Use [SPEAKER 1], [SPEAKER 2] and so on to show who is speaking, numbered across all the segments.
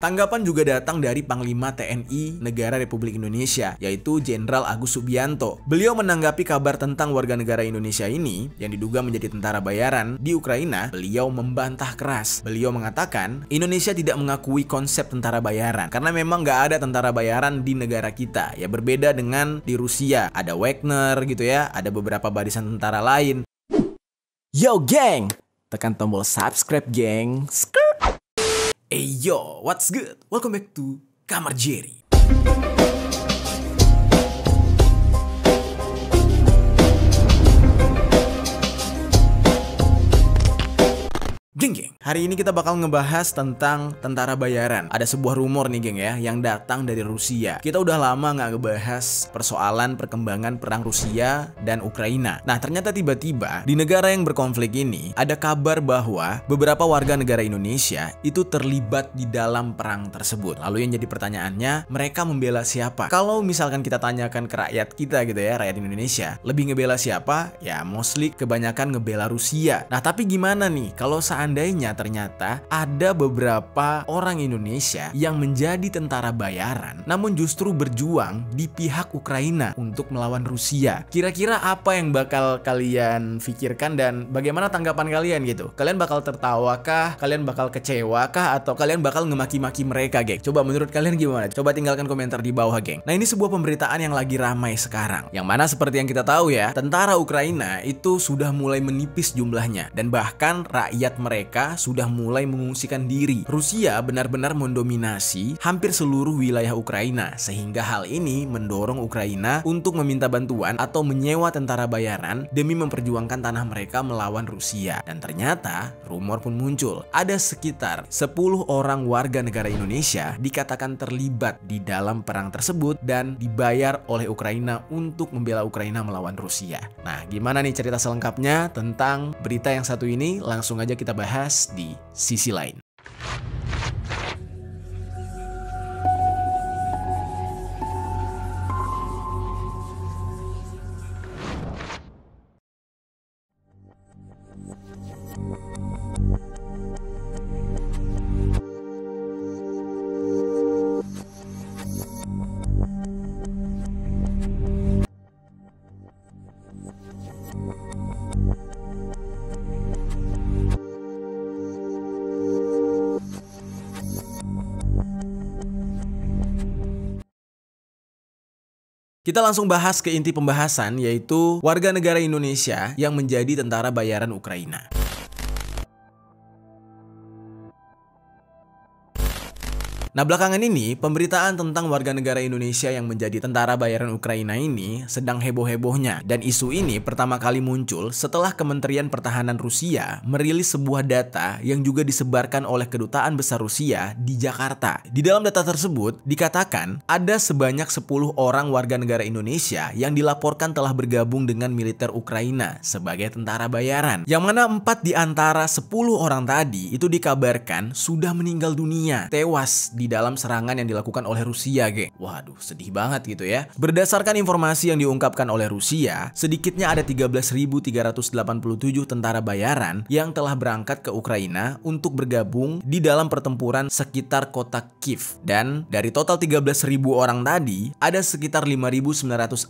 [SPEAKER 1] Tanggapan juga datang dari Panglima TNI Negara Republik Indonesia, yaitu Jenderal Agus Subianto. Beliau menanggapi kabar tentang warga negara Indonesia ini, yang diduga menjadi tentara bayaran di Ukraina, beliau membantah keras. Beliau mengatakan, Indonesia tidak mengakui konsep tentara bayaran, karena memang nggak ada tentara bayaran di negara kita, ya berbeda dengan di Rusia. Ada Wagner gitu ya, ada beberapa barisan tentara lain. Yo geng, tekan tombol subscribe geng. Skrrt. Hey yo, what's good? Welcome back to Kamar Jerry. Geng geng. Hari ini kita bakal ngebahas tentang tentara bayaran. Ada sebuah rumor nih geng ya yang datang dari Rusia. Kita udah lama nggak ngebahas persoalan perkembangan perang Rusia dan Ukraina. Nah ternyata tiba-tiba di negara yang berkonflik ini ada kabar bahwa beberapa warga negara Indonesia itu terlibat di dalam perang tersebut. Lalu yang jadi pertanyaannya mereka membela siapa? Kalau misalkan kita tanyakan ke rakyat kita gitu ya rakyat Indonesia lebih ngebela siapa? Ya mostly kebanyakan ngebela Rusia. Nah tapi gimana nih kalau saat seandainya ternyata ada beberapa orang Indonesia yang menjadi tentara bayaran namun justru berjuang di pihak Ukraina untuk melawan Rusia. Kira-kira apa yang bakal kalian pikirkan dan bagaimana tanggapan kalian gitu? Kalian bakal tertawa kah? Kalian bakal kecewakah? Atau kalian bakal ngemaki-maki mereka, geng? Coba menurut kalian gimana? Coba tinggalkan komentar di bawah, geng. Nah, ini sebuah pemberitaan yang lagi ramai sekarang. Yang mana seperti yang kita tahu ya, tentara Ukraina itu sudah mulai menipis jumlahnya dan bahkan rakyat mereka sudah mulai mengungsikan diri. Rusia benar-benar mendominasi hampir seluruh wilayah Ukraina, sehingga hal ini mendorong Ukraina untuk meminta bantuan atau menyewa tentara bayaran demi memperjuangkan tanah mereka melawan Rusia. Dan ternyata rumor pun muncul. Ada sekitar 10 orang warga negara Indonesia dikatakan terlibat di dalam perang tersebut dan dibayar oleh Ukraina untuk membela Ukraina melawan Rusia. Nah, gimana nih cerita selengkapnya tentang berita yang satu ini? Langsung aja kita bahas di sisi lain. Kita langsung bahas ke inti pembahasan yaitu warga negara Indonesia yang menjadi tentara bayaran Ukraina. Nah belakangan ini, pemberitaan tentang warga negara Indonesia yang menjadi tentara bayaran Ukraina ini sedang heboh-hebohnya. Dan isu ini pertama kali muncul setelah Kementerian Pertahanan Rusia merilis sebuah data yang juga disebarkan oleh Kedutaan Besar Rusia di Jakarta. Di dalam data tersebut, dikatakan ada sebanyak 10 orang warga negara Indonesia yang dilaporkan telah bergabung dengan militer Ukraina sebagai tentara bayaran. Yang mana 4 di antara 10 orang tadi itu dikabarkan sudah meninggal dunia, tewas di dalam serangan yang dilakukan oleh Rusia, geng. Waduh, sedih banget gitu ya. Berdasarkan informasi yang diungkapkan oleh Rusia, sedikitnya ada 13.387 tentara bayaran yang telah berangkat ke Ukraina untuk bergabung di dalam pertempuran sekitar kota Kiev. Dan dari total 13.000 orang tadi, ada sekitar 5.962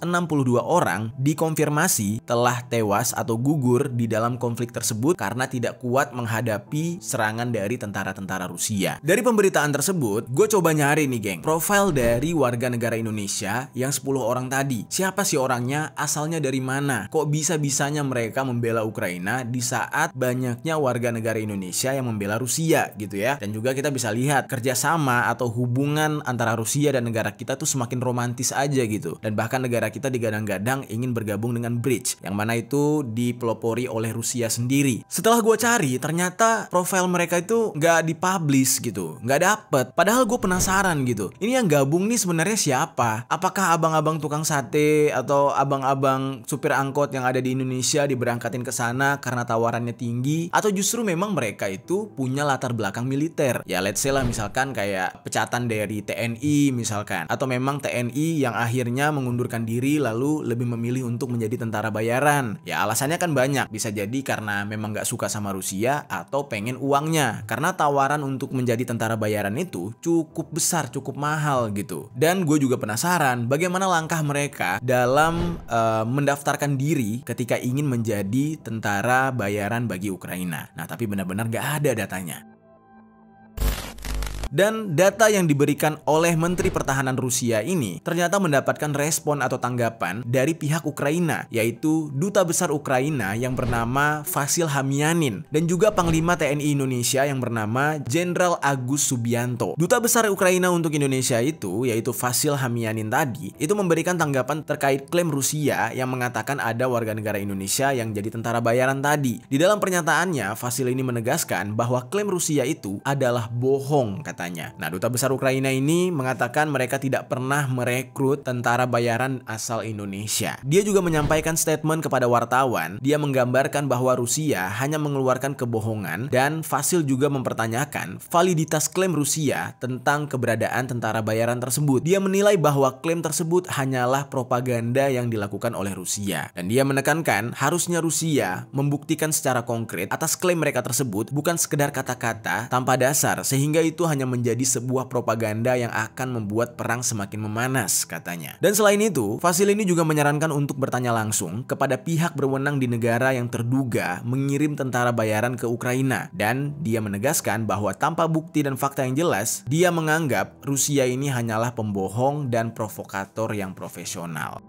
[SPEAKER 1] orang dikonfirmasi telah tewas atau gugur di dalam konflik tersebut karena tidak kuat menghadapi serangan dari tentara-tentara Rusia. Dari pemberitaan tersebut, tersebut, gue coba nyari nih geng, profil dari warga negara Indonesia yang 10 orang tadi. Siapa sih orangnya, asalnya dari mana, kok bisa-bisanya mereka membela Ukraina di saat banyaknya warga negara Indonesia yang membela Rusia gitu ya. Dan juga kita bisa lihat kerjasama atau hubungan antara Rusia dan negara kita tuh semakin romantis aja gitu. Dan bahkan negara kita digadang-gadang ingin bergabung dengan BRIDGE, yang mana itu dipelopori oleh Rusia sendiri. Setelah gue cari, ternyata profil mereka itu nggak dipublish gitu, nggak dapet. Padahal Padahal gue penasaran gitu. Ini yang gabung nih sebenarnya siapa? Apakah abang-abang tukang sate atau abang-abang supir angkot yang ada di Indonesia diberangkatin ke sana karena tawarannya tinggi? Atau justru memang mereka itu punya latar belakang militer? Ya let's say lah misalkan kayak pecatan dari TNI misalkan. Atau memang TNI yang akhirnya mengundurkan diri lalu lebih memilih untuk menjadi tentara bayaran. Ya alasannya kan banyak. Bisa jadi karena memang nggak suka sama Rusia atau pengen uangnya. Karena tawaran untuk menjadi tentara bayaran itu cukup besar, cukup mahal gitu. Dan gue juga penasaran bagaimana langkah mereka dalam uh, mendaftarkan diri ketika ingin menjadi tentara bayaran bagi Ukraina. Nah, tapi benar-benar gak ada datanya. Dan data yang diberikan oleh Menteri Pertahanan Rusia ini ternyata mendapatkan respon atau tanggapan dari pihak Ukraina, yaitu Duta Besar Ukraina yang bernama Fasil Hamianin dan juga Panglima TNI Indonesia yang bernama Jenderal Agus Subianto. Duta Besar Ukraina untuk Indonesia itu, yaitu Fasil Hamianin tadi, itu memberikan tanggapan terkait klaim Rusia yang mengatakan ada warga negara Indonesia yang jadi tentara bayaran tadi. Di dalam pernyataannya, Fasil ini menegaskan bahwa klaim Rusia itu adalah bohong, kata katanya. Nah, duta besar Ukraina ini mengatakan mereka tidak pernah merekrut tentara bayaran asal Indonesia. Dia juga menyampaikan statement kepada wartawan, dia menggambarkan bahwa Rusia hanya mengeluarkan kebohongan dan Fasil juga mempertanyakan validitas klaim Rusia tentang keberadaan tentara bayaran tersebut. Dia menilai bahwa klaim tersebut hanyalah propaganda yang dilakukan oleh Rusia. Dan dia menekankan harusnya Rusia membuktikan secara konkret atas klaim mereka tersebut bukan sekedar kata-kata tanpa dasar sehingga itu hanya menjadi sebuah propaganda yang akan membuat perang semakin memanas, katanya. Dan selain itu, Fasil ini juga menyarankan untuk bertanya langsung kepada pihak berwenang di negara yang terduga mengirim tentara bayaran ke Ukraina. Dan dia menegaskan bahwa tanpa bukti dan fakta yang jelas, dia menganggap Rusia ini hanyalah pembohong dan provokator yang profesional.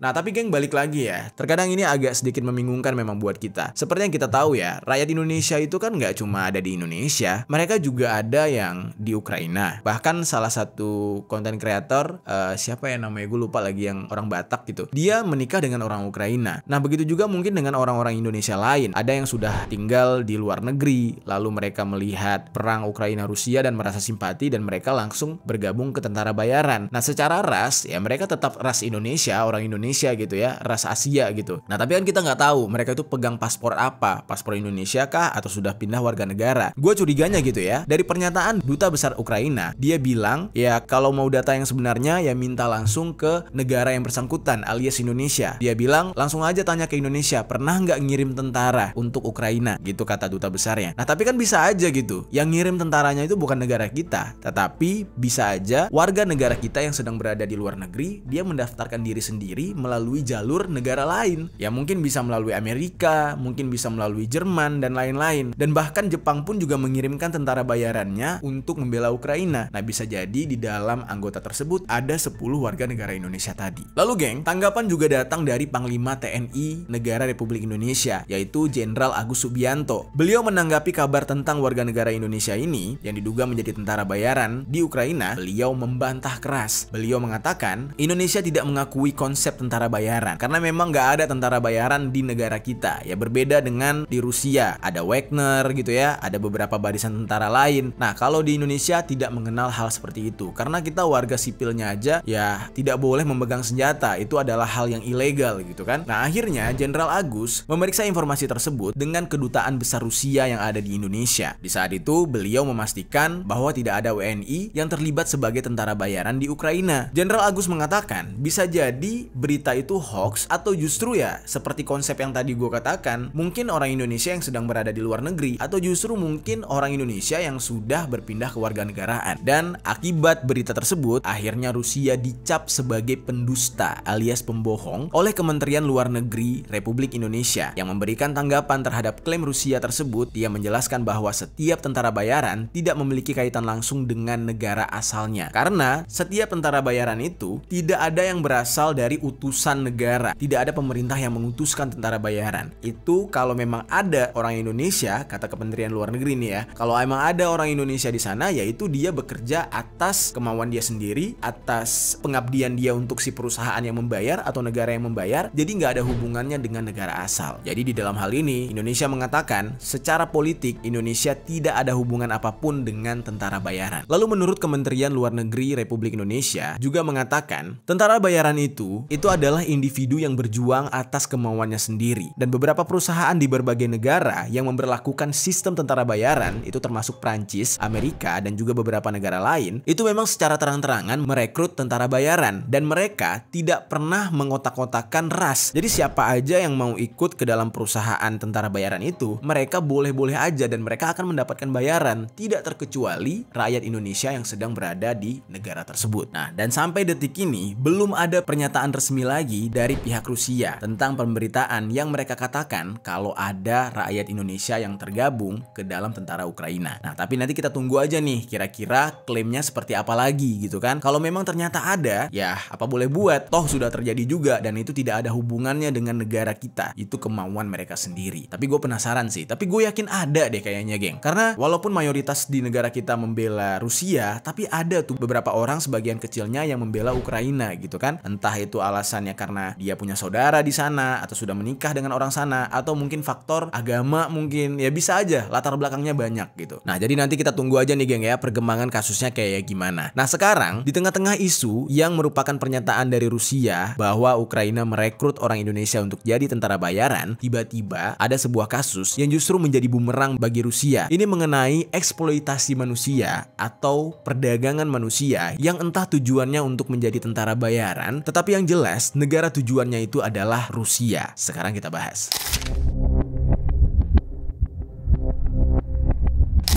[SPEAKER 1] Nah tapi geng balik lagi ya, terkadang ini agak sedikit membingungkan memang buat kita. Seperti yang kita tahu ya, rakyat Indonesia itu kan nggak cuma ada di Indonesia, mereka juga ada yang di Ukraina. Bahkan salah satu konten kreator, uh, siapa ya namanya gue lupa lagi yang orang Batak gitu, dia menikah dengan orang Ukraina. Nah begitu juga mungkin dengan orang-orang Indonesia lain, ada yang sudah tinggal di luar negeri, lalu mereka melihat perang Ukraina Rusia dan merasa simpati dan mereka langsung bergabung ke tentara bayaran. Nah secara ras ya mereka tetap ras Indonesia, orang Indonesia Indonesia gitu ya, ras Asia gitu. Nah tapi kan kita nggak tahu mereka itu pegang paspor apa, paspor Indonesia kah atau sudah pindah warga negara. Gue curiganya gitu ya, dari pernyataan duta besar Ukraina, dia bilang ya kalau mau data yang sebenarnya ya minta langsung ke negara yang bersangkutan alias Indonesia. Dia bilang langsung aja tanya ke Indonesia, pernah nggak ngirim tentara untuk Ukraina gitu kata duta besarnya. Nah tapi kan bisa aja gitu, yang ngirim tentaranya itu bukan negara kita, tetapi bisa aja warga negara kita yang sedang berada di luar negeri, dia mendaftarkan diri sendiri melalui jalur negara lain ya mungkin bisa melalui Amerika mungkin bisa melalui Jerman dan lain-lain dan bahkan Jepang pun juga mengirimkan tentara bayarannya untuk membela Ukraina nah bisa jadi di dalam anggota tersebut ada 10 warga negara Indonesia tadi lalu geng tanggapan juga datang dari Panglima TNI negara Republik Indonesia yaitu Jenderal Agus Subianto beliau menanggapi kabar tentang warga negara Indonesia ini yang diduga menjadi tentara bayaran di Ukraina beliau membantah keras beliau mengatakan Indonesia tidak mengakui konsep tentang tentara bayaran karena memang nggak ada tentara bayaran di negara kita ya berbeda dengan di Rusia ada Wagner gitu ya ada beberapa barisan tentara lain nah kalau di Indonesia tidak mengenal hal seperti itu karena kita warga sipilnya aja ya tidak boleh memegang senjata itu adalah hal yang ilegal gitu kan nah akhirnya Jenderal Agus memeriksa informasi tersebut dengan kedutaan besar Rusia yang ada di Indonesia di saat itu beliau memastikan bahwa tidak ada WNI yang terlibat sebagai tentara bayaran di Ukraina Jenderal Agus mengatakan bisa jadi berita berita itu hoax atau justru ya seperti konsep yang tadi gue katakan mungkin orang Indonesia yang sedang berada di luar negeri atau justru mungkin orang Indonesia yang sudah berpindah ke warga negaraan dan akibat berita tersebut akhirnya Rusia dicap sebagai pendusta alias pembohong oleh Kementerian Luar Negeri Republik Indonesia yang memberikan tanggapan terhadap klaim Rusia tersebut dia menjelaskan bahwa setiap tentara bayaran tidak memiliki kaitan langsung dengan negara asalnya karena setiap tentara bayaran itu tidak ada yang berasal dari utuh utusan negara. Tidak ada pemerintah yang mengutuskan tentara bayaran. Itu kalau memang ada orang Indonesia, kata Kementerian Luar Negeri nih ya. Kalau emang ada orang Indonesia di sana, yaitu dia bekerja atas kemauan dia sendiri, atas pengabdian dia untuk si perusahaan yang membayar atau negara yang membayar. Jadi nggak ada hubungannya dengan negara asal. Jadi di dalam hal ini, Indonesia mengatakan secara politik Indonesia tidak ada hubungan apapun dengan tentara bayaran. Lalu menurut Kementerian Luar Negeri Republik Indonesia juga mengatakan tentara bayaran itu itu adalah individu yang berjuang atas kemauannya sendiri. Dan beberapa perusahaan di berbagai negara yang memperlakukan sistem tentara bayaran, itu termasuk Prancis, Amerika, dan juga beberapa negara lain, itu memang secara terang-terangan merekrut tentara bayaran. Dan mereka tidak pernah mengotak-kotakan ras. Jadi siapa aja yang mau ikut ke dalam perusahaan tentara bayaran itu, mereka boleh-boleh aja dan mereka akan mendapatkan bayaran, tidak terkecuali rakyat Indonesia yang sedang berada di negara tersebut. Nah, dan sampai detik ini belum ada pernyataan resmi resmi lagi dari pihak Rusia tentang pemberitaan yang mereka katakan kalau ada rakyat Indonesia yang tergabung ke dalam tentara Ukraina. Nah, tapi nanti kita tunggu aja nih kira-kira klaimnya seperti apa lagi gitu kan. Kalau memang ternyata ada, ya apa boleh buat, toh sudah terjadi juga dan itu tidak ada hubungannya dengan negara kita. Itu kemauan mereka sendiri. Tapi gue penasaran sih, tapi gue yakin ada deh kayaknya geng. Karena walaupun mayoritas di negara kita membela Rusia, tapi ada tuh beberapa orang sebagian kecilnya yang membela Ukraina gitu kan. Entah itu alas alasannya karena dia punya saudara di sana atau sudah menikah dengan orang sana atau mungkin faktor agama mungkin ya bisa aja latar belakangnya banyak gitu. Nah, jadi nanti kita tunggu aja nih geng ya perkembangan kasusnya kayak gimana. Nah, sekarang di tengah-tengah isu yang merupakan pernyataan dari Rusia bahwa Ukraina merekrut orang Indonesia untuk jadi tentara bayaran, tiba-tiba ada sebuah kasus yang justru menjadi bumerang bagi Rusia. Ini mengenai eksploitasi manusia atau perdagangan manusia yang entah tujuannya untuk menjadi tentara bayaran, tetapi yang jelas jelas negara tujuannya itu adalah Rusia. Sekarang kita bahas.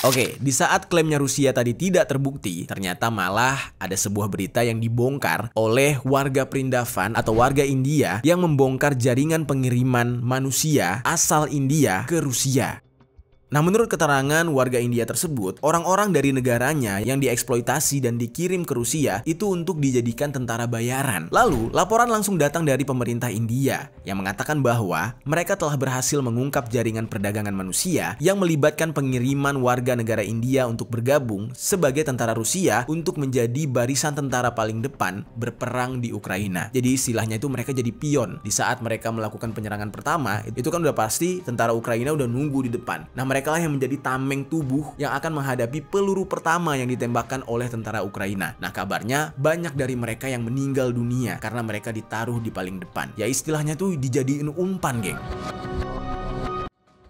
[SPEAKER 1] Oke, di saat klaimnya Rusia tadi tidak terbukti, ternyata malah ada sebuah berita yang dibongkar oleh warga Prindavan atau warga India yang membongkar jaringan pengiriman manusia asal India ke Rusia. Nah, menurut keterangan warga India tersebut, orang-orang dari negaranya yang dieksploitasi dan dikirim ke Rusia itu untuk dijadikan tentara bayaran. Lalu, laporan langsung datang dari pemerintah India yang mengatakan bahwa mereka telah berhasil mengungkap jaringan perdagangan manusia yang melibatkan pengiriman warga negara India untuk bergabung sebagai tentara Rusia untuk menjadi barisan tentara paling depan berperang di Ukraina. Jadi istilahnya itu mereka jadi pion di saat mereka melakukan penyerangan pertama, itu kan udah pasti tentara Ukraina udah nunggu di depan. Nah, mereka merekalah yang menjadi tameng tubuh yang akan menghadapi peluru pertama yang ditembakkan oleh tentara Ukraina. Nah, kabarnya banyak dari mereka yang meninggal dunia karena mereka ditaruh di paling depan. Ya istilahnya tuh dijadiin umpan, geng.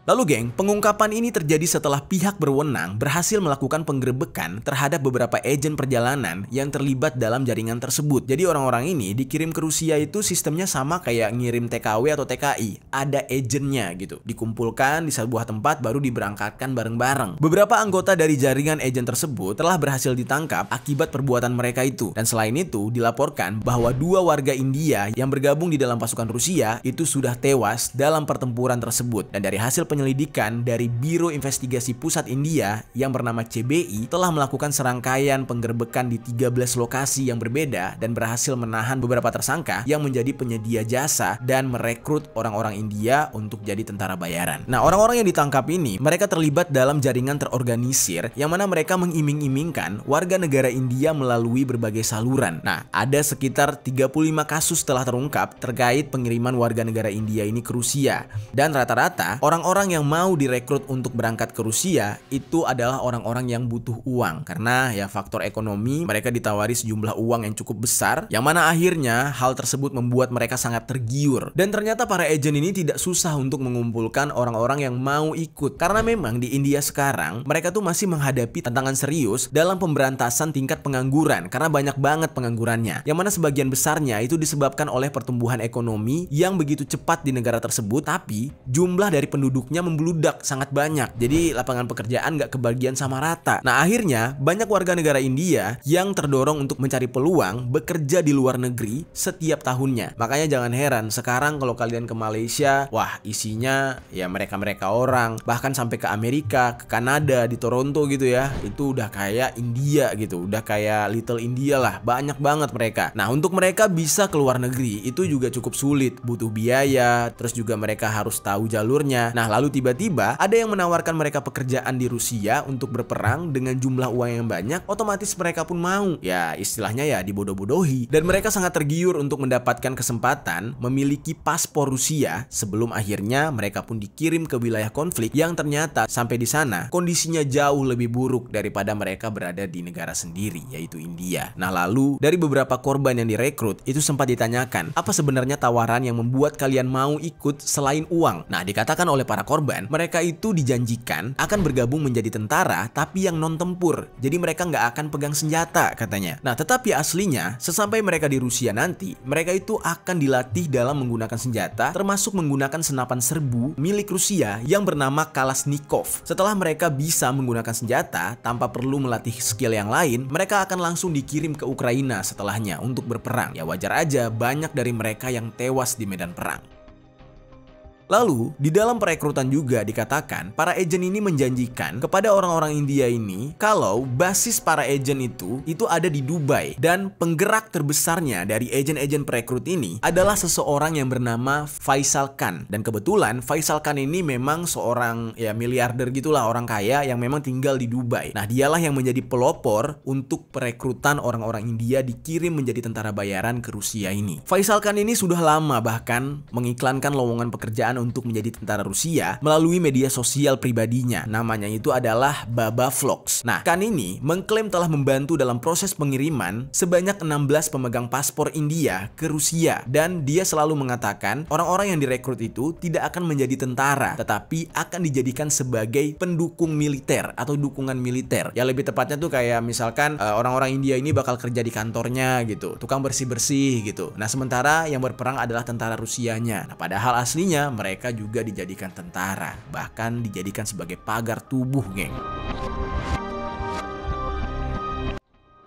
[SPEAKER 1] Lalu geng, pengungkapan ini terjadi setelah pihak berwenang berhasil melakukan penggerebekan terhadap beberapa agen perjalanan yang terlibat dalam jaringan tersebut. Jadi orang-orang ini dikirim ke Rusia itu sistemnya sama kayak ngirim TKW atau TKI, ada agennya gitu. Dikumpulkan di sebuah tempat baru diberangkatkan bareng-bareng. Beberapa anggota dari jaringan agen tersebut telah berhasil ditangkap akibat perbuatan mereka itu. Dan selain itu, dilaporkan bahwa dua warga India yang bergabung di dalam pasukan Rusia itu sudah tewas dalam pertempuran tersebut. Dan dari hasil penyelidikan dari Biro Investigasi Pusat India yang bernama CBI telah melakukan serangkaian penggerbekan di 13 lokasi yang berbeda dan berhasil menahan beberapa tersangka yang menjadi penyedia jasa dan merekrut orang-orang India untuk jadi tentara bayaran. Nah, orang-orang yang ditangkap ini mereka terlibat dalam jaringan terorganisir yang mana mereka mengiming-imingkan warga negara India melalui berbagai saluran. Nah, ada sekitar 35 kasus telah terungkap terkait pengiriman warga negara India ini ke Rusia dan rata-rata orang-orang orang yang mau direkrut untuk berangkat ke Rusia itu adalah orang-orang yang butuh uang karena ya faktor ekonomi mereka ditawari sejumlah uang yang cukup besar yang mana akhirnya hal tersebut membuat mereka sangat tergiur dan ternyata para agent ini tidak susah untuk mengumpulkan orang-orang yang mau ikut karena memang di India sekarang mereka tuh masih menghadapi tantangan serius dalam pemberantasan tingkat pengangguran karena banyak banget penganggurannya yang mana sebagian besarnya itu disebabkan oleh pertumbuhan ekonomi yang begitu cepat di negara tersebut tapi jumlah dari penduduk penduduknya membludak sangat banyak. Jadi lapangan pekerjaan nggak kebagian sama rata. Nah akhirnya banyak warga negara India yang terdorong untuk mencari peluang bekerja di luar negeri setiap tahunnya. Makanya jangan heran sekarang kalau kalian ke Malaysia, wah isinya ya mereka-mereka orang. Bahkan sampai ke Amerika, ke Kanada, di Toronto gitu ya. Itu udah kayak India gitu, udah kayak Little India lah. Banyak banget mereka. Nah untuk mereka bisa ke luar negeri itu juga cukup sulit, butuh biaya, terus juga mereka harus tahu jalurnya. Nah lalu Lalu tiba-tiba ada yang menawarkan mereka pekerjaan di Rusia untuk berperang dengan jumlah uang yang banyak, otomatis mereka pun mau. Ya, istilahnya ya dibodoh-bodohi. Dan mereka sangat tergiur untuk mendapatkan kesempatan memiliki paspor Rusia sebelum akhirnya mereka pun dikirim ke wilayah konflik yang ternyata sampai di sana kondisinya jauh lebih buruk daripada mereka berada di negara sendiri, yaitu India. Nah, lalu dari beberapa korban yang direkrut itu sempat ditanyakan, apa sebenarnya tawaran yang membuat kalian mau ikut selain uang? Nah, dikatakan oleh para korban, mereka itu dijanjikan akan bergabung menjadi tentara tapi yang non-tempur. Jadi mereka nggak akan pegang senjata katanya. Nah tetapi aslinya, sesampai mereka di Rusia nanti, mereka itu akan dilatih dalam menggunakan senjata termasuk menggunakan senapan serbu milik Rusia yang bernama Kalashnikov. Setelah mereka bisa menggunakan senjata tanpa perlu melatih skill yang lain, mereka akan langsung dikirim ke Ukraina setelahnya untuk berperang. Ya wajar aja banyak dari mereka yang tewas di medan perang. Lalu, di dalam perekrutan juga dikatakan para agent ini menjanjikan kepada orang-orang India ini kalau basis para agent itu itu ada di Dubai dan penggerak terbesarnya dari agent-agent perekrut ini adalah seseorang yang bernama Faisal Khan dan kebetulan Faisal Khan ini memang seorang ya miliarder gitulah orang kaya yang memang tinggal di Dubai. Nah, dialah yang menjadi pelopor untuk perekrutan orang-orang India dikirim menjadi tentara bayaran ke Rusia ini. Faisal Khan ini sudah lama bahkan mengiklankan lowongan pekerjaan permintaan untuk menjadi tentara Rusia melalui media sosial pribadinya. Namanya itu adalah Baba Vlogs. Nah, kan ini mengklaim telah membantu dalam proses pengiriman sebanyak 16 pemegang paspor India ke Rusia dan dia selalu mengatakan orang-orang yang direkrut itu tidak akan menjadi tentara tetapi akan dijadikan sebagai pendukung militer atau dukungan militer. Ya lebih tepatnya tuh kayak misalkan eh, orang-orang uh, India ini bakal kerja di kantornya gitu, tukang bersih-bersih gitu. Nah, sementara yang berperang adalah tentara Rusianya. Nah, padahal aslinya mereka juga dijadikan tentara, bahkan dijadikan sebagai pagar tubuh, geng.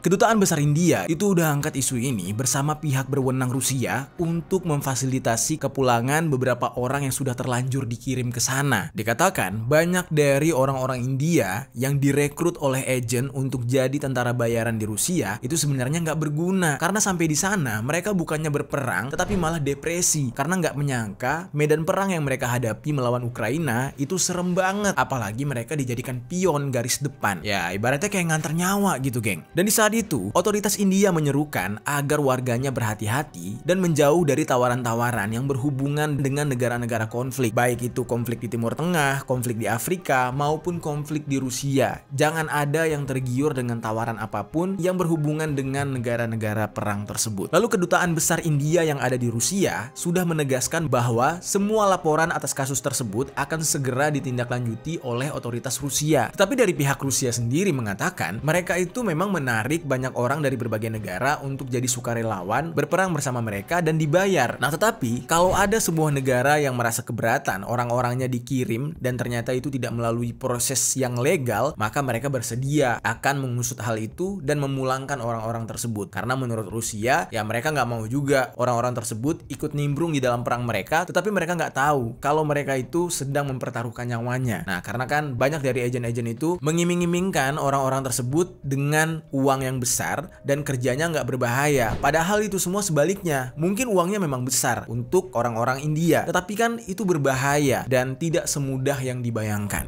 [SPEAKER 1] Kedutaan Besar India itu udah angkat isu ini bersama pihak berwenang Rusia untuk memfasilitasi kepulangan beberapa orang yang sudah terlanjur dikirim ke sana. Dikatakan banyak dari orang-orang India yang direkrut oleh agen untuk jadi tentara bayaran di Rusia itu sebenarnya nggak berguna karena sampai di sana mereka bukannya berperang tetapi malah depresi karena nggak menyangka medan perang yang mereka hadapi melawan Ukraina itu serem banget apalagi mereka dijadikan pion garis depan. Ya ibaratnya kayak nganter nyawa gitu geng. Dan di saat itu, otoritas India menyerukan agar warganya berhati-hati dan menjauh dari tawaran-tawaran yang berhubungan dengan negara-negara konflik, baik itu konflik di Timur Tengah, konflik di Afrika, maupun konflik di Rusia. Jangan ada yang tergiur dengan tawaran apapun yang berhubungan dengan negara-negara perang tersebut. Lalu kedutaan besar India yang ada di Rusia sudah menegaskan bahwa semua laporan atas kasus tersebut akan segera ditindaklanjuti oleh otoritas Rusia. Tetapi dari pihak Rusia sendiri mengatakan mereka itu memang menarik menarik banyak orang dari berbagai negara untuk jadi sukarelawan, berperang bersama mereka, dan dibayar. Nah, tetapi kalau ada sebuah negara yang merasa keberatan, orang-orangnya dikirim, dan ternyata itu tidak melalui proses yang legal, maka mereka bersedia akan mengusut hal itu dan memulangkan orang-orang tersebut. Karena menurut Rusia, ya mereka nggak mau juga orang-orang tersebut ikut nimbrung di dalam perang mereka, tetapi mereka nggak tahu kalau mereka itu sedang mempertaruhkan nyawanya. Nah, karena kan banyak dari agen-agen itu mengiming-imingkan orang-orang tersebut dengan uang yang besar dan kerjanya nggak berbahaya. Padahal itu semua sebaliknya. Mungkin uangnya memang besar untuk orang-orang India, tetapi kan itu berbahaya dan tidak semudah yang dibayangkan.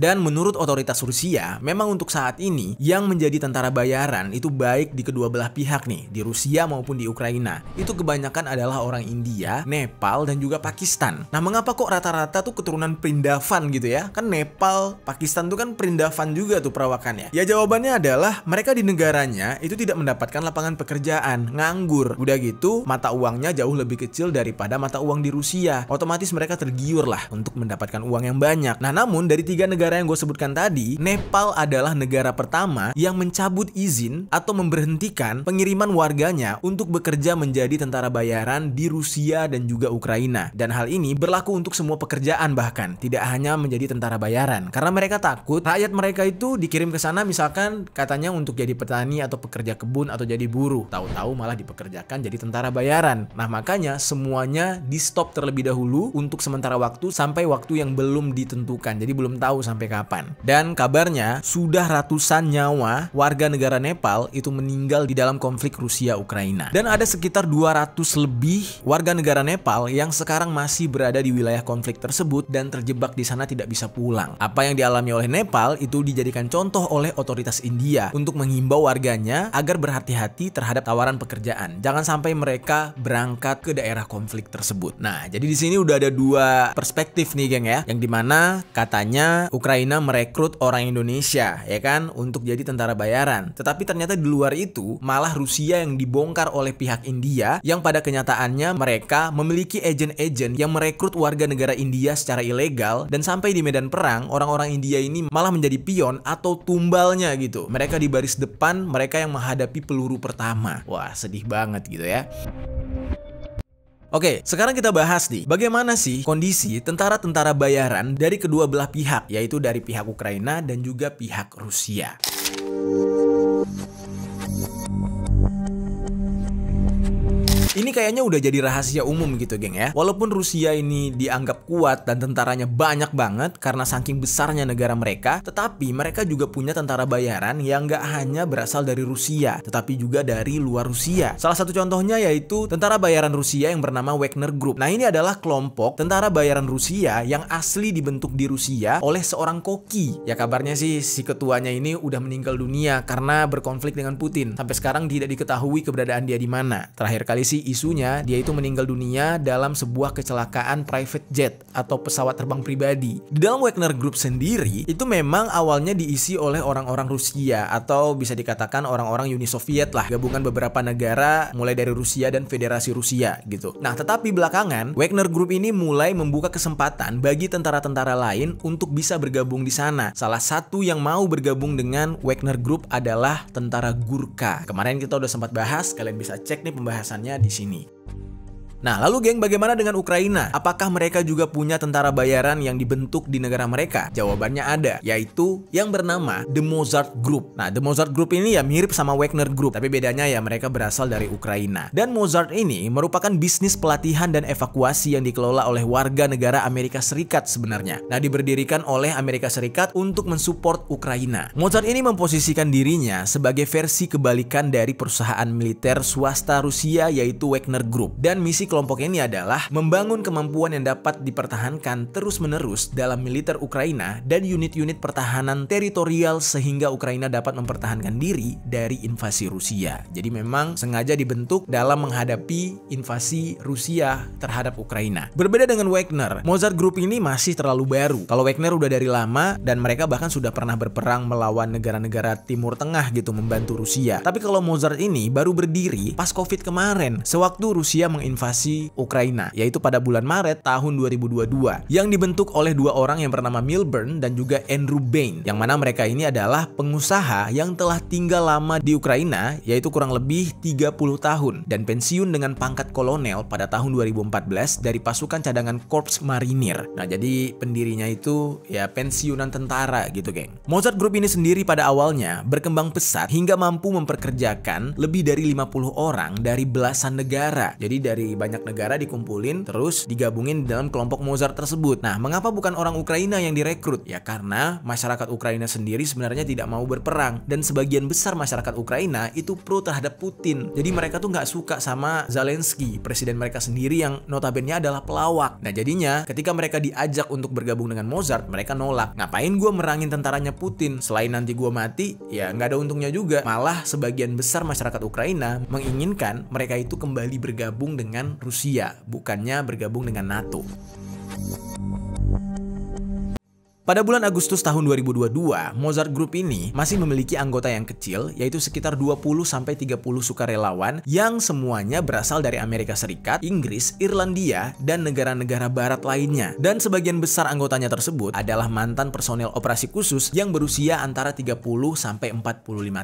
[SPEAKER 1] Dan menurut otoritas Rusia, memang untuk saat ini yang menjadi tentara bayaran itu baik di kedua belah pihak nih, di Rusia maupun di Ukraina. Itu kebanyakan adalah orang India, Nepal, dan juga Pakistan. Nah, mengapa kok rata-rata tuh keturunan Prindavan gitu ya? Kan Nepal, Pakistan tuh kan Prindavan juga tuh perawakannya. Ya jawabannya adalah mereka di negaranya itu tidak mendapatkan lapangan pekerjaan, nganggur. Udah gitu, mata uangnya jauh lebih kecil daripada mata uang di Rusia. Otomatis mereka tergiur lah untuk mendapatkan uang yang banyak. Nah, namun dari tiga negara negara yang gue sebutkan tadi, Nepal adalah negara pertama yang mencabut izin atau memberhentikan pengiriman warganya untuk bekerja menjadi tentara bayaran di Rusia dan juga Ukraina. Dan hal ini berlaku untuk semua pekerjaan bahkan, tidak hanya menjadi tentara bayaran. Karena mereka takut rakyat mereka itu dikirim ke sana misalkan katanya untuk jadi petani atau pekerja kebun atau jadi buruh. Tahu-tahu malah dipekerjakan jadi tentara bayaran. Nah makanya semuanya di stop terlebih dahulu untuk sementara waktu sampai waktu yang belum ditentukan. Jadi belum tahu sampai sampai kapan. Dan kabarnya sudah ratusan nyawa warga negara Nepal itu meninggal di dalam konflik Rusia-Ukraina. Dan ada sekitar 200 lebih warga negara Nepal yang sekarang masih berada di wilayah konflik tersebut dan terjebak di sana tidak bisa pulang. Apa yang dialami oleh Nepal itu dijadikan contoh oleh otoritas India untuk menghimbau warganya agar berhati-hati terhadap tawaran pekerjaan. Jangan sampai mereka berangkat ke daerah konflik tersebut. Nah, jadi di sini udah ada dua perspektif nih, geng ya. Yang dimana katanya Ukraina merekrut orang Indonesia ya kan untuk jadi tentara bayaran. Tetapi ternyata di luar itu malah Rusia yang dibongkar oleh pihak India yang pada kenyataannya mereka memiliki agen-agen yang merekrut warga negara India secara ilegal dan sampai di medan perang orang-orang India ini malah menjadi pion atau tumbalnya gitu. Mereka di baris depan, mereka yang menghadapi peluru pertama. Wah, sedih banget gitu ya. Oke, sekarang kita bahas nih, bagaimana sih kondisi tentara-tentara bayaran dari kedua belah pihak, yaitu dari pihak Ukraina dan juga pihak Rusia. Ini kayaknya udah jadi rahasia umum gitu, geng ya. Walaupun Rusia ini dianggap kuat dan tentaranya banyak banget karena saking besarnya negara mereka, tetapi mereka juga punya tentara bayaran yang nggak hanya berasal dari Rusia, tetapi juga dari luar Rusia. Salah satu contohnya yaitu tentara bayaran Rusia yang bernama Wagner Group. Nah, ini adalah kelompok tentara bayaran Rusia yang asli dibentuk di Rusia oleh seorang koki. Ya kabarnya sih si ketuanya ini udah meninggal dunia karena berkonflik dengan Putin. Sampai sekarang tidak diketahui keberadaan dia di mana. Terakhir kali sih isunya dia itu meninggal dunia dalam sebuah kecelakaan private jet atau pesawat terbang pribadi. Di dalam Wagner Group sendiri itu memang awalnya diisi oleh orang-orang Rusia atau bisa dikatakan orang-orang Uni Soviet lah, gabungan beberapa negara mulai dari Rusia dan Federasi Rusia gitu. Nah, tetapi belakangan Wagner Group ini mulai membuka kesempatan bagi tentara-tentara lain untuk bisa bergabung di sana. Salah satu yang mau bergabung dengan Wagner Group adalah tentara Gurkha. Kemarin kita udah sempat bahas, kalian bisa cek nih pembahasannya di 你。Nah, lalu geng bagaimana dengan Ukraina? Apakah mereka juga punya tentara bayaran yang dibentuk di negara mereka? Jawabannya ada, yaitu yang bernama The Mozart Group. Nah, The Mozart Group ini ya mirip sama Wagner Group, tapi bedanya ya mereka berasal dari Ukraina. Dan Mozart ini merupakan bisnis pelatihan dan evakuasi yang dikelola oleh warga negara Amerika Serikat sebenarnya. Nah, diberdirikan oleh Amerika Serikat untuk mensupport Ukraina. Mozart ini memposisikan dirinya sebagai versi kebalikan dari perusahaan militer swasta Rusia yaitu Wagner Group. Dan misi kelompok ini adalah membangun kemampuan yang dapat dipertahankan terus-menerus dalam militer Ukraina dan unit-unit pertahanan teritorial sehingga Ukraina dapat mempertahankan diri dari invasi Rusia. Jadi memang sengaja dibentuk dalam menghadapi invasi Rusia terhadap Ukraina. Berbeda dengan Wagner, Mozart Group ini masih terlalu baru. Kalau Wagner udah dari lama dan mereka bahkan sudah pernah berperang melawan negara-negara Timur Tengah gitu membantu Rusia. Tapi kalau Mozart ini baru berdiri pas Covid kemarin, sewaktu Rusia menginvasi invasi Ukraina, yaitu pada bulan Maret tahun 2022, yang dibentuk oleh dua orang yang bernama Milburn dan juga Andrew Bain, yang mana mereka ini adalah pengusaha yang telah tinggal lama di Ukraina, yaitu kurang lebih 30 tahun, dan pensiun dengan pangkat kolonel pada tahun 2014 dari pasukan cadangan Korps Marinir. Nah, jadi pendirinya itu ya pensiunan tentara gitu, geng. Mozart Group ini sendiri pada awalnya berkembang pesat hingga mampu memperkerjakan lebih dari 50 orang dari belasan negara. Jadi dari banyak banyak negara dikumpulin terus digabungin dalam kelompok Mozart tersebut. Nah, mengapa bukan orang Ukraina yang direkrut? Ya karena masyarakat Ukraina sendiri sebenarnya tidak mau berperang dan sebagian besar masyarakat Ukraina itu pro terhadap Putin. Jadi mereka tuh nggak suka sama Zelensky, presiden mereka sendiri yang notabene adalah pelawak. Nah, jadinya ketika mereka diajak untuk bergabung dengan Mozart, mereka nolak. Ngapain gue merangin tentaranya Putin? Selain nanti gue mati, ya nggak ada untungnya juga. Malah sebagian besar masyarakat Ukraina menginginkan mereka itu kembali bergabung dengan Rusia, bukannya bergabung dengan NATO. Pada bulan Agustus tahun 2022, Mozart Group ini masih memiliki anggota yang kecil, yaitu sekitar 20-30 sukarelawan yang semuanya berasal dari Amerika Serikat, Inggris, Irlandia, dan negara-negara barat lainnya. Dan sebagian besar anggotanya tersebut adalah mantan personel operasi khusus yang berusia antara 30 45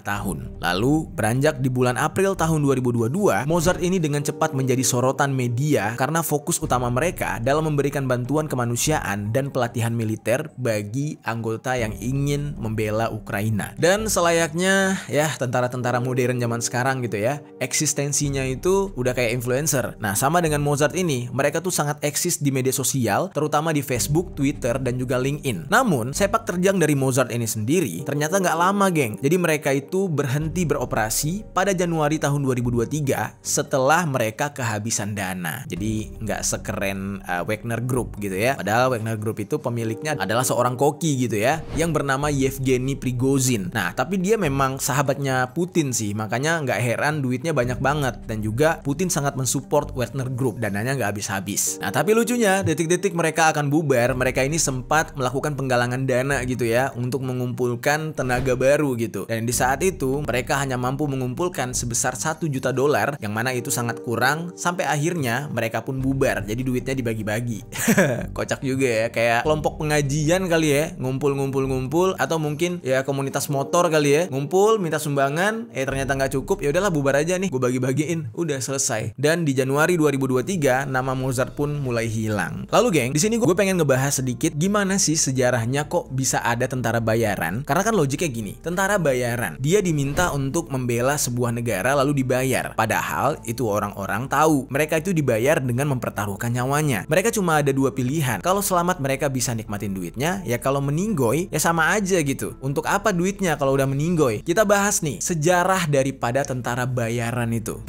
[SPEAKER 1] tahun. Lalu, beranjak di bulan April tahun 2022, Mozart ini dengan cepat menjadi sorotan media karena fokus utama mereka dalam memberikan bantuan kemanusiaan dan pelatihan militer bagi anggota yang ingin membela Ukraina. Dan selayaknya ya tentara-tentara modern zaman sekarang gitu ya, eksistensinya itu udah kayak influencer. Nah, sama dengan Mozart ini, mereka tuh sangat eksis di media sosial, terutama di Facebook, Twitter, dan juga LinkedIn. Namun, sepak terjang dari Mozart ini sendiri ternyata nggak lama, geng. Jadi mereka itu berhenti beroperasi pada Januari tahun 2023 setelah mereka kehabisan dana. Jadi nggak sekeren uh, Wagner Group gitu ya. Padahal Wagner Group itu pemiliknya adalah seorang seorang koki gitu ya, yang bernama Yevgeny Prigozhin. Nah, tapi dia memang sahabatnya Putin sih, makanya nggak heran duitnya banyak banget. Dan juga Putin sangat mensupport Wagner Group, dananya nggak habis-habis. Nah, tapi lucunya, detik-detik mereka akan bubar, mereka ini sempat melakukan penggalangan dana gitu ya, untuk mengumpulkan tenaga baru gitu. Dan di saat itu, mereka hanya mampu mengumpulkan sebesar 1 juta dolar, yang mana itu sangat kurang, sampai akhirnya mereka pun bubar. Jadi duitnya dibagi-bagi. Kocak juga ya, kayak kelompok pengajian kali ya ngumpul-ngumpul-ngumpul atau mungkin ya komunitas motor kali ya ngumpul minta sumbangan eh ternyata nggak cukup ya udahlah bubar aja nih gue bagi-bagiin udah selesai dan di Januari 2023 nama Mozart pun mulai hilang lalu geng di sini gue pengen ngebahas sedikit gimana sih sejarahnya kok bisa ada tentara bayaran karena kan logiknya gini tentara bayaran dia diminta untuk membela sebuah negara lalu dibayar padahal itu orang-orang tahu mereka itu dibayar dengan mempertaruhkan nyawanya mereka cuma ada dua pilihan kalau selamat mereka bisa nikmatin duitnya ya kalau meninggoy ya sama aja gitu. Untuk apa duitnya kalau udah meninggoy? Kita bahas nih sejarah daripada tentara bayaran itu.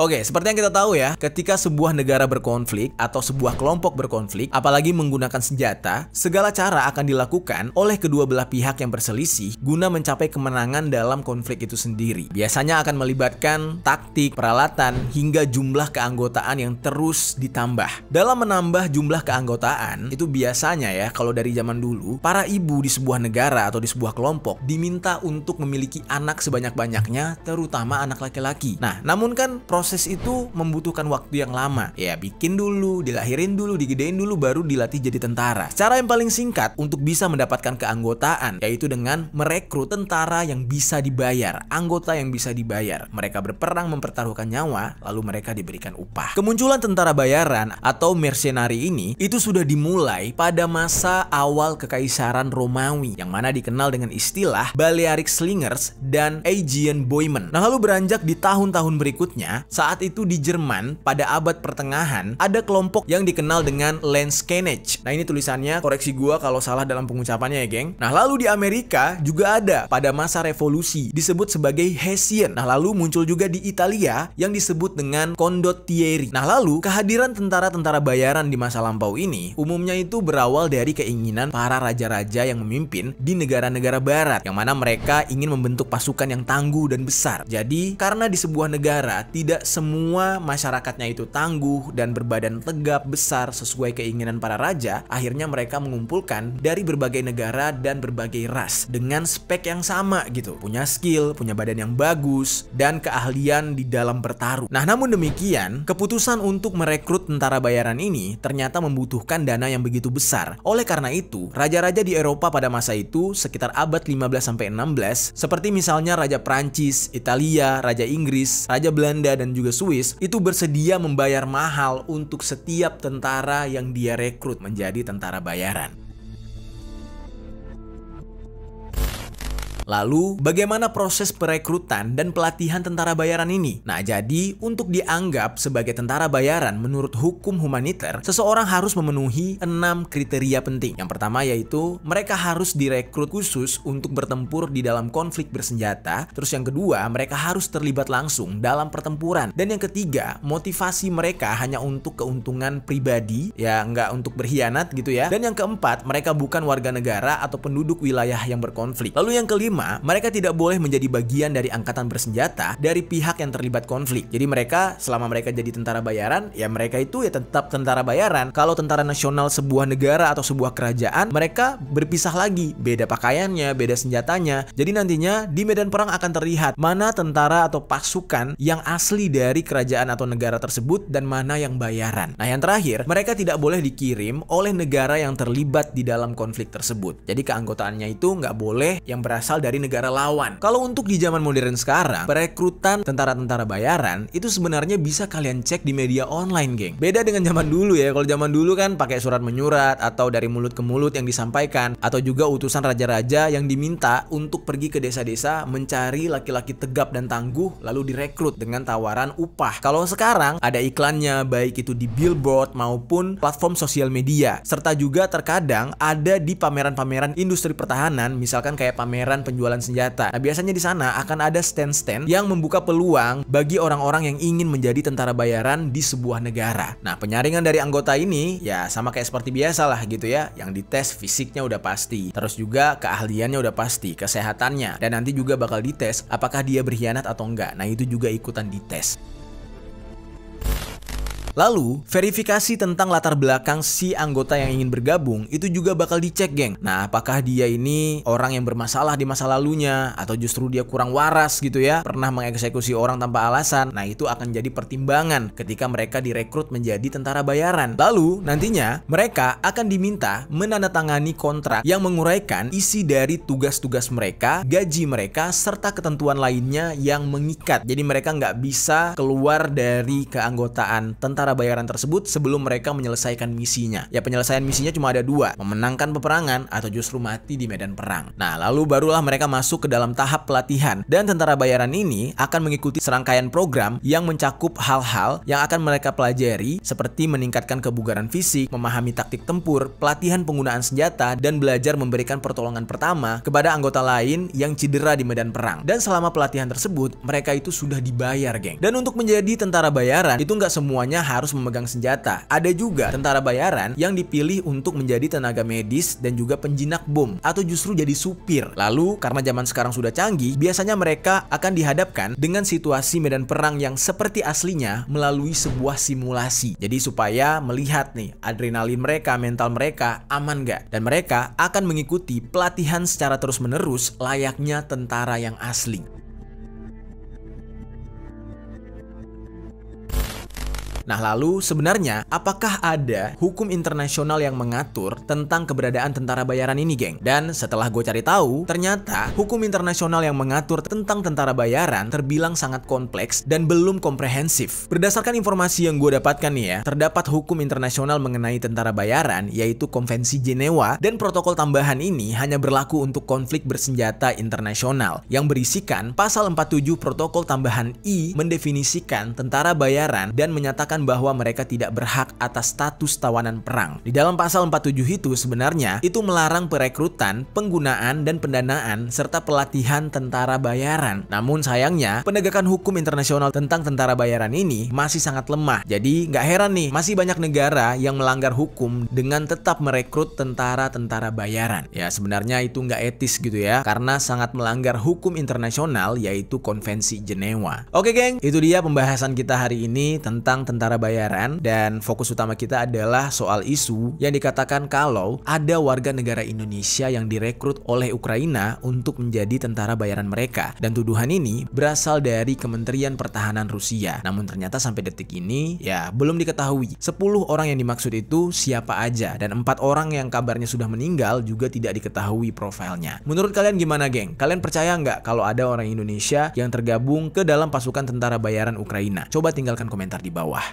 [SPEAKER 1] Oke, seperti yang kita tahu ya, ketika sebuah negara berkonflik atau sebuah kelompok berkonflik, apalagi menggunakan senjata, segala cara akan dilakukan oleh kedua belah pihak yang berselisih guna mencapai kemenangan dalam konflik itu sendiri. Biasanya akan melibatkan taktik, peralatan, hingga jumlah keanggotaan yang terus ditambah. Dalam menambah jumlah keanggotaan, itu biasanya ya kalau dari zaman dulu, para ibu di sebuah negara atau di sebuah kelompok diminta untuk memiliki anak sebanyak-banyaknya, terutama anak laki-laki. Nah, namun kan proses proses itu membutuhkan waktu yang lama. Ya, bikin dulu, dilahirin dulu, digedein dulu, baru dilatih jadi tentara. Cara yang paling singkat untuk bisa mendapatkan keanggotaan, yaitu dengan merekrut tentara yang bisa dibayar, anggota yang bisa dibayar. Mereka berperang mempertaruhkan nyawa, lalu mereka diberikan upah. Kemunculan tentara bayaran atau mercenary ini, itu sudah dimulai pada masa awal kekaisaran Romawi, yang mana dikenal dengan istilah Balearic Slingers dan Aegean Boymen. Nah, lalu beranjak di tahun-tahun berikutnya, saat itu di Jerman pada abad pertengahan ada kelompok yang dikenal dengan Lensknecht. Nah ini tulisannya koreksi gua kalau salah dalam pengucapannya ya geng. Nah lalu di Amerika juga ada pada masa revolusi disebut sebagai Hessian. Nah lalu muncul juga di Italia yang disebut dengan Condottieri. Nah lalu kehadiran tentara-tentara bayaran di masa lampau ini umumnya itu berawal dari keinginan para raja-raja yang memimpin di negara-negara barat yang mana mereka ingin membentuk pasukan yang tangguh dan besar. Jadi karena di sebuah negara tidak semua masyarakatnya itu tangguh dan berbadan tegap besar sesuai keinginan para raja, akhirnya mereka mengumpulkan dari berbagai negara dan berbagai ras dengan spek yang sama gitu. Punya skill, punya badan yang bagus, dan keahlian di dalam bertarung. Nah, namun demikian, keputusan untuk merekrut tentara bayaran ini ternyata membutuhkan dana yang begitu besar. Oleh karena itu, raja-raja di Eropa pada masa itu sekitar abad 15 16 seperti misalnya raja Prancis, Italia, raja Inggris, raja Belanda dan dan juga Swiss itu bersedia membayar mahal untuk setiap tentara yang dia rekrut menjadi tentara bayaran. Lalu, bagaimana proses perekrutan dan pelatihan tentara bayaran ini? Nah, jadi untuk dianggap sebagai tentara bayaran menurut hukum humaniter, seseorang harus memenuhi enam kriteria penting. Yang pertama yaitu mereka harus direkrut khusus untuk bertempur di dalam konflik bersenjata. Terus yang kedua, mereka harus terlibat langsung dalam pertempuran. Dan yang ketiga, motivasi mereka hanya untuk keuntungan pribadi, ya nggak untuk berkhianat gitu ya. Dan yang keempat, mereka bukan warga negara atau penduduk wilayah yang berkonflik. Lalu yang kelima, kelima, mereka tidak boleh menjadi bagian dari angkatan bersenjata dari pihak yang terlibat konflik. Jadi mereka selama mereka jadi tentara bayaran, ya mereka itu ya tetap tentara bayaran. Kalau tentara nasional sebuah negara atau sebuah kerajaan, mereka berpisah lagi, beda pakaiannya, beda senjatanya. Jadi nantinya di medan perang akan terlihat mana tentara atau pasukan yang asli dari kerajaan atau negara tersebut dan mana yang bayaran. Nah, yang terakhir, mereka tidak boleh dikirim oleh negara yang terlibat di dalam konflik tersebut. Jadi keanggotaannya itu nggak boleh yang berasal dari dari negara lawan. Kalau untuk di zaman modern sekarang, perekrutan tentara-tentara bayaran itu sebenarnya bisa kalian cek di media online, geng. Beda dengan zaman dulu ya. Kalau zaman dulu kan pakai surat menyurat atau dari mulut ke mulut yang disampaikan atau juga utusan raja-raja yang diminta untuk pergi ke desa-desa mencari laki-laki tegap dan tangguh lalu direkrut dengan tawaran upah. Kalau sekarang ada iklannya baik itu di billboard maupun platform sosial media serta juga terkadang ada di pameran-pameran industri pertahanan misalkan kayak pameran penjualan senjata. Nah, biasanya di sana akan ada stand-stand yang membuka peluang bagi orang-orang yang ingin menjadi tentara bayaran di sebuah negara. Nah, penyaringan dari anggota ini ya sama kayak seperti biasa lah gitu ya, yang dites fisiknya udah pasti, terus juga keahliannya udah pasti, kesehatannya, dan nanti juga bakal dites apakah dia berkhianat atau enggak. Nah, itu juga ikutan dites. Lalu, verifikasi tentang latar belakang si anggota yang ingin bergabung itu juga bakal dicek, geng. Nah, apakah dia ini orang yang bermasalah di masa lalunya atau justru dia kurang waras gitu ya, pernah mengeksekusi orang tanpa alasan. Nah, itu akan jadi pertimbangan ketika mereka direkrut menjadi tentara bayaran. Lalu, nantinya mereka akan diminta menandatangani kontrak yang menguraikan isi dari tugas-tugas mereka, gaji mereka, serta ketentuan lainnya yang mengikat. Jadi mereka nggak bisa keluar dari keanggotaan tentara antara bayaran tersebut sebelum mereka menyelesaikan misinya. Ya penyelesaian misinya cuma ada dua, memenangkan peperangan atau justru mati di medan perang. Nah lalu barulah mereka masuk ke dalam tahap pelatihan dan tentara bayaran ini akan mengikuti serangkaian program yang mencakup hal-hal yang akan mereka pelajari seperti meningkatkan kebugaran fisik, memahami taktik tempur, pelatihan penggunaan senjata, dan belajar memberikan pertolongan pertama kepada anggota lain yang cedera di medan perang. Dan selama pelatihan tersebut, mereka itu sudah dibayar, geng. Dan untuk menjadi tentara bayaran, itu nggak semuanya harus memegang senjata. Ada juga tentara bayaran yang dipilih untuk menjadi tenaga medis dan juga penjinak bom atau justru jadi supir. Lalu karena zaman sekarang sudah canggih, biasanya mereka akan dihadapkan dengan situasi medan perang yang seperti aslinya melalui sebuah simulasi. Jadi supaya melihat nih adrenalin mereka, mental mereka aman gak? Dan mereka akan mengikuti pelatihan secara terus-menerus layaknya tentara yang asli. Nah lalu sebenarnya apakah ada hukum internasional yang mengatur tentang keberadaan tentara bayaran ini geng? Dan setelah gue cari tahu, ternyata hukum internasional yang mengatur tentang tentara bayaran terbilang sangat kompleks dan belum komprehensif. Berdasarkan informasi yang gue dapatkan nih ya, terdapat hukum internasional mengenai tentara bayaran yaitu Konvensi Jenewa dan protokol tambahan ini hanya berlaku untuk konflik bersenjata internasional yang berisikan pasal 47 protokol tambahan I mendefinisikan tentara bayaran dan menyatakan mengatakan bahwa mereka tidak berhak atas status tawanan perang. Di dalam pasal 47 itu sebenarnya itu melarang perekrutan, penggunaan, dan pendanaan serta pelatihan tentara bayaran. Namun sayangnya penegakan hukum internasional tentang tentara bayaran ini masih sangat lemah. Jadi nggak heran nih masih banyak negara yang melanggar hukum dengan tetap merekrut tentara-tentara bayaran. Ya sebenarnya itu nggak etis gitu ya karena sangat melanggar hukum internasional yaitu Konvensi Jenewa. Oke geng, itu dia pembahasan kita hari ini tentang tentara tentara bayaran dan fokus utama kita adalah soal isu yang dikatakan kalau ada warga negara Indonesia yang direkrut oleh Ukraina untuk menjadi tentara bayaran mereka dan tuduhan ini berasal dari Kementerian Pertahanan Rusia. Namun ternyata sampai detik ini ya belum diketahui 10 orang yang dimaksud itu siapa aja dan empat orang yang kabarnya sudah meninggal juga tidak diketahui profilnya. Menurut kalian gimana geng? Kalian percaya nggak kalau ada orang Indonesia yang tergabung ke dalam pasukan tentara bayaran Ukraina? Coba tinggalkan komentar di bawah.